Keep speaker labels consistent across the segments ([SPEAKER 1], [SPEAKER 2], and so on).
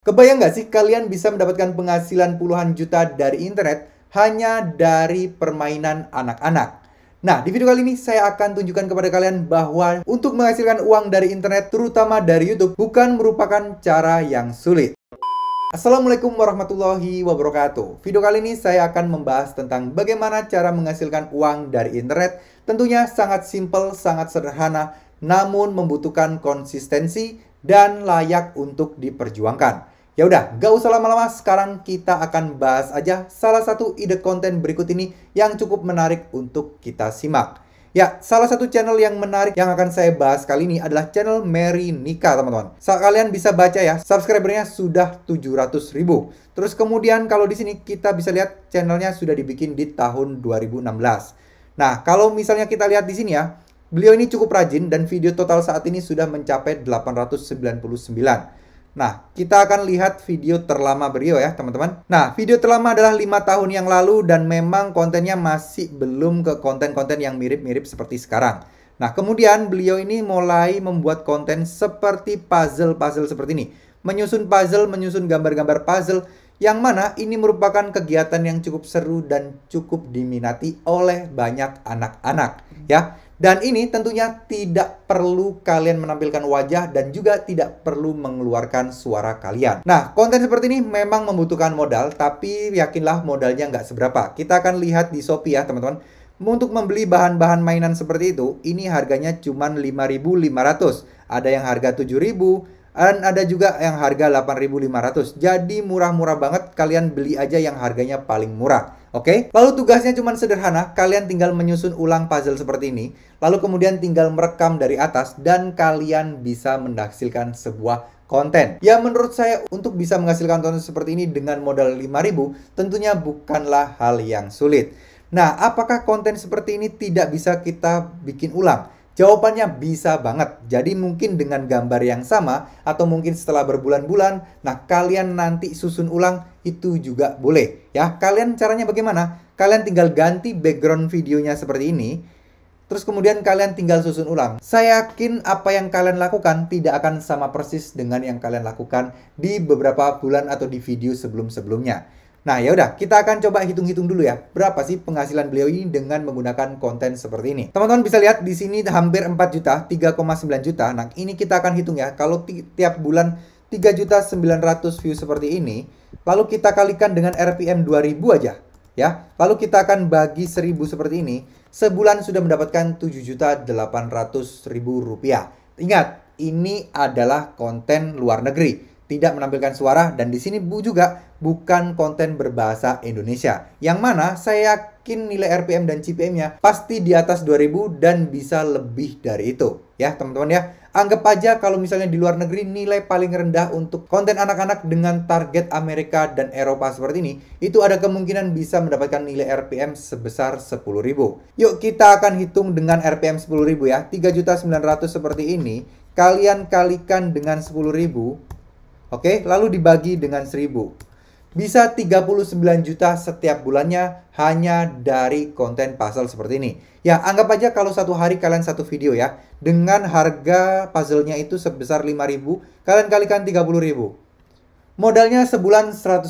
[SPEAKER 1] Kebayang nggak sih kalian bisa mendapatkan penghasilan puluhan juta dari internet hanya dari permainan anak-anak? Nah, di video kali ini saya akan tunjukkan kepada kalian bahwa untuk menghasilkan uang dari internet, terutama dari YouTube, bukan merupakan cara yang sulit. Assalamualaikum warahmatullahi wabarakatuh. Video kali ini saya akan membahas tentang bagaimana cara menghasilkan uang dari internet. Tentunya sangat simpel, sangat sederhana, namun membutuhkan konsistensi dan layak untuk diperjuangkan. Ya udah, gak usah lama-lama, sekarang kita akan bahas aja salah satu ide konten berikut ini yang cukup menarik untuk kita simak. Ya, salah satu channel yang menarik yang akan saya bahas kali ini adalah channel Mary Nika, teman-teman. Kalian bisa baca ya, subscribernya sudah 700 ribu. Terus kemudian kalau di sini kita bisa lihat channelnya sudah dibikin di tahun 2016. Nah, kalau misalnya kita lihat di sini ya, beliau ini cukup rajin dan video total saat ini sudah mencapai 899. Nah, kita akan lihat video terlama beliau ya, teman-teman. Nah, video terlama adalah lima tahun yang lalu dan memang kontennya masih belum ke konten-konten yang mirip-mirip seperti sekarang. Nah, kemudian beliau ini mulai membuat konten seperti puzzle-puzzle seperti ini. Menyusun puzzle, menyusun gambar-gambar puzzle, yang mana ini merupakan kegiatan yang cukup seru dan cukup diminati oleh banyak anak-anak. Ya, dan ini tentunya tidak perlu kalian menampilkan wajah dan juga tidak perlu mengeluarkan suara kalian. Nah, konten seperti ini memang membutuhkan modal, tapi yakinlah modalnya nggak seberapa. Kita akan lihat di Shopee ya, teman-teman. Untuk membeli bahan-bahan mainan seperti itu, ini harganya cuma 5.500. Ada yang harga 7.000, dan ada juga yang harga 8.500. Jadi murah-murah banget, kalian beli aja yang harganya paling murah. Oke? Okay? Lalu tugasnya cuma sederhana, kalian tinggal menyusun ulang puzzle seperti ini, lalu kemudian tinggal merekam dari atas dan kalian bisa mendaksilkan sebuah konten. Ya menurut saya untuk bisa menghasilkan konten seperti ini dengan modal 5000 tentunya bukanlah hal yang sulit. Nah, apakah konten seperti ini tidak bisa kita bikin ulang? Jawabannya bisa banget. Jadi mungkin dengan gambar yang sama atau mungkin setelah berbulan-bulan, nah kalian nanti susun ulang itu juga boleh ya. Kalian caranya bagaimana? Kalian tinggal ganti background videonya seperti ini. Terus kemudian kalian tinggal susun ulang. Saya yakin apa yang kalian lakukan tidak akan sama persis dengan yang kalian lakukan di beberapa bulan atau di video sebelum-sebelumnya. Nah, ya udah, kita akan coba hitung-hitung dulu ya. Berapa sih penghasilan beliau ini dengan menggunakan konten seperti ini? Teman-teman bisa lihat di sini hampir 4 juta, 3,9 juta. Nah, ini kita akan hitung ya. Kalau ti tiap bulan 3.900 view seperti ini, lalu kita kalikan dengan RPM 2000 aja, ya. Lalu kita akan bagi 1000 seperti ini, sebulan sudah mendapatkan 7.800.000 rupiah. Ingat, ini adalah konten luar negeri tidak menampilkan suara dan di sini Bu juga bukan konten berbahasa Indonesia. Yang mana saya yakin nilai RPM dan CPM-nya pasti di atas 2000 dan bisa lebih dari itu. Ya, teman-teman ya. Anggap aja kalau misalnya di luar negeri nilai paling rendah untuk konten anak-anak dengan target Amerika dan Eropa seperti ini, itu ada kemungkinan bisa mendapatkan nilai RPM sebesar 10.000. Yuk kita akan hitung dengan RPM 10.000 ya. 3.900 seperti ini, kalian kalikan dengan 10.000 Oke, lalu dibagi dengan 1000. Bisa 39 juta setiap bulannya hanya dari konten puzzle seperti ini. Ya, anggap aja kalau satu hari kalian satu video ya. Dengan harga puzzle-nya itu sebesar 5000, kalian kalikan 30000. Modalnya sebulan 150.000,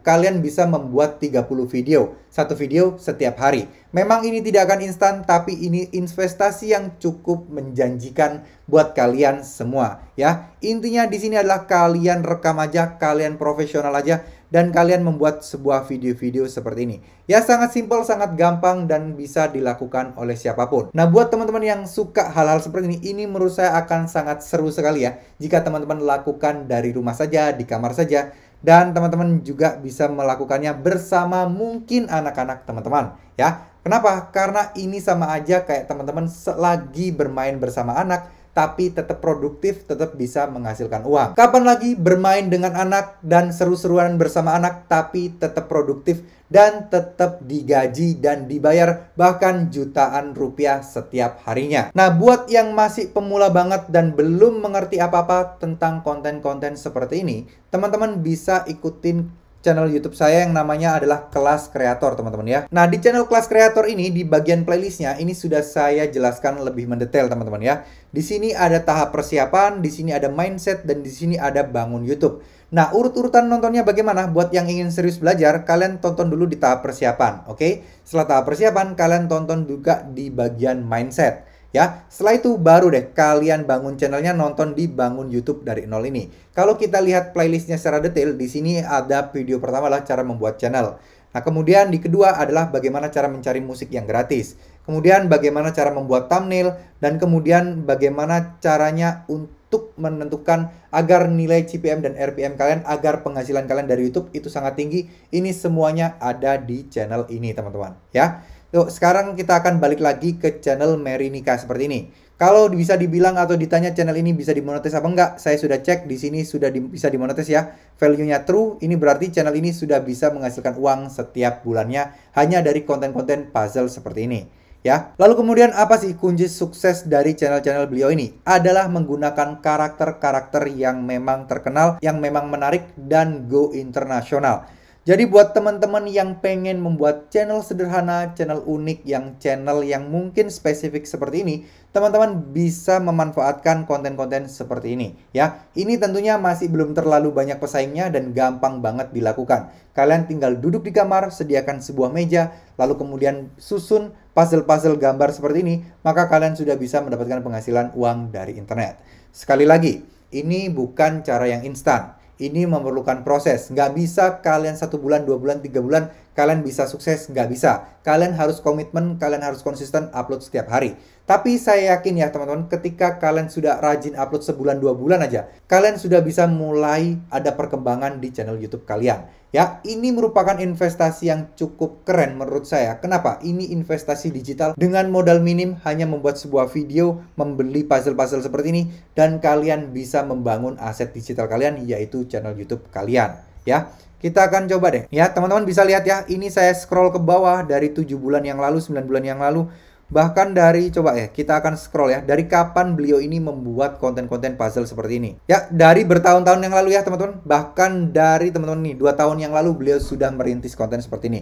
[SPEAKER 1] kalian bisa membuat 30 video, satu video setiap hari. Memang ini tidak akan instan, tapi ini investasi yang cukup menjanjikan buat kalian semua ya. Intinya di sini adalah kalian rekam aja, kalian profesional aja, dan kalian membuat sebuah video-video seperti ini. Ya sangat simpel, sangat gampang dan bisa dilakukan oleh siapapun. Nah buat teman-teman yang suka hal-hal seperti ini, ini menurut saya akan sangat seru sekali ya. Jika teman-teman lakukan dari rumah saja, di kamar saja, dan teman-teman juga bisa melakukannya bersama mungkin anak-anak teman-teman ya. Kenapa? Karena ini sama aja kayak teman-teman lagi bermain bersama anak tapi tetap produktif, tetap bisa menghasilkan uang. Kapan lagi bermain dengan anak dan seru-seruan bersama anak, tapi tetap produktif dan tetap digaji dan dibayar bahkan jutaan rupiah setiap harinya. Nah, buat yang masih pemula banget dan belum mengerti apa-apa tentang konten-konten seperti ini, teman-teman bisa ikutin channel YouTube saya yang namanya adalah Kelas Kreator, teman-teman ya. Nah, di channel Kelas Kreator ini, di bagian playlistnya, ini sudah saya jelaskan lebih mendetail, teman-teman ya. Di sini ada tahap persiapan, di sini ada mindset, dan di sini ada bangun YouTube. Nah, urut-urutan nontonnya bagaimana? Buat yang ingin serius belajar, kalian tonton dulu di tahap persiapan, oke? Okay? Setelah tahap persiapan, kalian tonton juga di bagian mindset. Ya, setelah itu baru deh kalian bangun channelnya nonton di bangun YouTube dari nol ini. Kalau kita lihat playlistnya secara detail, di sini ada video pertama lah cara membuat channel. Nah, kemudian di kedua adalah bagaimana cara mencari musik yang gratis kemudian bagaimana cara membuat thumbnail, dan kemudian bagaimana caranya untuk menentukan agar nilai CPM dan RPM kalian, agar penghasilan kalian dari YouTube itu sangat tinggi. Ini semuanya ada di channel ini, teman-teman. Ya, Tuh, sekarang kita akan balik lagi ke channel Mary Nika seperti ini. Kalau bisa dibilang atau ditanya channel ini bisa dimonetis apa enggak, saya sudah cek di sini sudah di, bisa dimonetis ya. Value-nya true, ini berarti channel ini sudah bisa menghasilkan uang setiap bulannya hanya dari konten-konten puzzle seperti ini ya. Lalu kemudian apa sih kunci sukses dari channel-channel beliau ini? Adalah menggunakan karakter-karakter yang memang terkenal, yang memang menarik dan go internasional. Jadi buat teman-teman yang pengen membuat channel sederhana, channel unik, yang channel yang mungkin spesifik seperti ini, teman-teman bisa memanfaatkan konten-konten seperti ini ya. Ini tentunya masih belum terlalu banyak pesaingnya dan gampang banget dilakukan. Kalian tinggal duduk di kamar, sediakan sebuah meja, lalu kemudian susun puzzle-puzzle gambar seperti ini, maka kalian sudah bisa mendapatkan penghasilan uang dari internet. Sekali lagi, ini bukan cara yang instan ini memerlukan proses. Nggak bisa kalian satu bulan, dua bulan, tiga bulan kalian bisa sukses, nggak bisa. Kalian harus komitmen, kalian harus konsisten upload setiap hari. Tapi saya yakin ya teman-teman, ketika kalian sudah rajin upload sebulan dua bulan aja, kalian sudah bisa mulai ada perkembangan di channel YouTube kalian. Ya, ini merupakan investasi yang cukup keren menurut saya. Kenapa? Ini investasi digital dengan modal minim hanya membuat sebuah video, membeli puzzle-puzzle seperti ini, dan kalian bisa membangun aset digital kalian yaitu channel YouTube kalian. Ya, kita akan coba deh. Ya, teman-teman bisa lihat ya. Ini saya scroll ke bawah dari 7 bulan yang lalu, 9 bulan yang lalu. Bahkan dari, coba ya, kita akan scroll ya. Dari kapan beliau ini membuat konten-konten puzzle seperti ini. Ya, dari bertahun-tahun yang lalu ya teman-teman. Bahkan dari teman-teman nih, dua tahun yang lalu beliau sudah merintis konten seperti ini.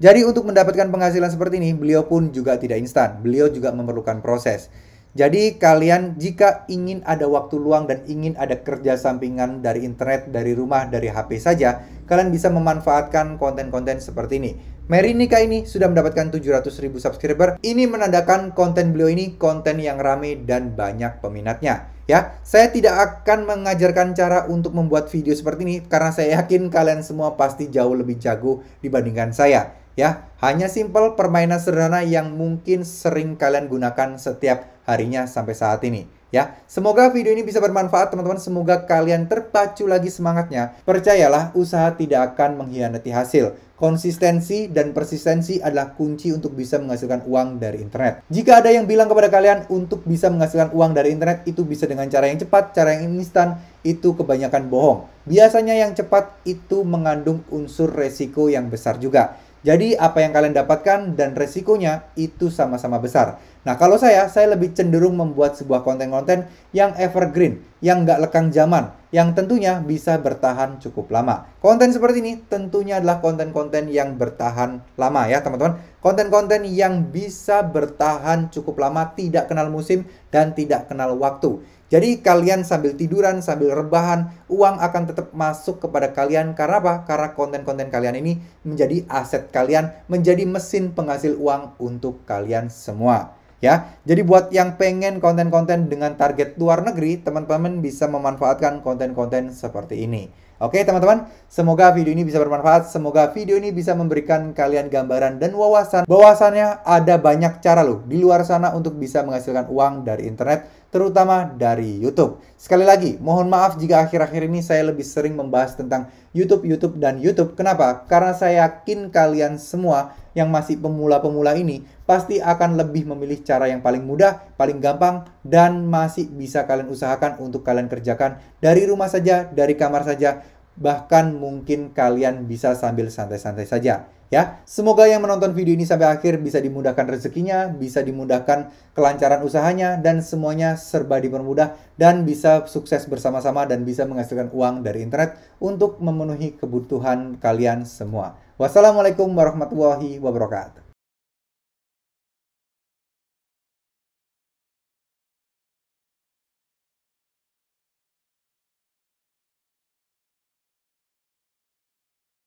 [SPEAKER 1] Jadi untuk mendapatkan penghasilan seperti ini, beliau pun juga tidak instan. Beliau juga memerlukan proses. Jadi kalian jika ingin ada waktu luang dan ingin ada kerja sampingan dari internet, dari rumah, dari HP saja, kalian bisa memanfaatkan konten-konten seperti ini. Mary Nika ini sudah mendapatkan 700 ribu subscriber. Ini menandakan konten beliau ini konten yang rame dan banyak peminatnya. Ya, saya tidak akan mengajarkan cara untuk membuat video seperti ini karena saya yakin kalian semua pasti jauh lebih jago dibandingkan saya ya. Hanya simple permainan sederhana yang mungkin sering kalian gunakan setiap harinya sampai saat ini. Ya, semoga video ini bisa bermanfaat teman-teman. Semoga kalian terpacu lagi semangatnya. Percayalah, usaha tidak akan mengkhianati hasil. Konsistensi dan persistensi adalah kunci untuk bisa menghasilkan uang dari internet. Jika ada yang bilang kepada kalian untuk bisa menghasilkan uang dari internet itu bisa dengan cara yang cepat, cara yang instan, itu kebanyakan bohong. Biasanya yang cepat itu mengandung unsur resiko yang besar juga. Jadi apa yang kalian dapatkan dan resikonya itu sama-sama besar. Nah kalau saya, saya lebih cenderung membuat sebuah konten-konten yang evergreen, yang nggak lekang zaman, yang tentunya bisa bertahan cukup lama. Konten seperti ini tentunya adalah konten-konten yang bertahan lama ya teman-teman. Konten-konten yang bisa bertahan cukup lama, tidak kenal musim dan tidak kenal waktu. Jadi kalian sambil tiduran, sambil rebahan, uang akan tetap masuk kepada kalian karena apa? Karena konten-konten kalian ini menjadi aset kalian, menjadi mesin penghasil uang untuk kalian semua. Ya, jadi buat yang pengen konten-konten dengan target luar negeri, teman-teman bisa memanfaatkan konten-konten seperti ini. Oke teman-teman, semoga video ini bisa bermanfaat. Semoga video ini bisa memberikan kalian gambaran dan wawasan. Bahwasannya ada banyak cara loh di luar sana untuk bisa menghasilkan uang dari internet, terutama dari YouTube. Sekali lagi, mohon maaf jika akhir-akhir ini saya lebih sering membahas tentang YouTube, YouTube, dan YouTube. Kenapa? Karena saya yakin kalian semua yang masih pemula-pemula ini pasti akan lebih memilih cara yang paling mudah, paling gampang, dan masih bisa kalian usahakan untuk kalian kerjakan dari rumah saja, dari kamar saja, bahkan mungkin kalian bisa sambil santai-santai saja. Ya, semoga yang menonton video ini sampai akhir bisa dimudahkan rezekinya, bisa dimudahkan kelancaran usahanya, dan semuanya serba dipermudah dan bisa sukses bersama-sama dan bisa menghasilkan uang dari internet untuk memenuhi kebutuhan kalian semua. Wassalamualaikum warahmatullahi wabarakatuh.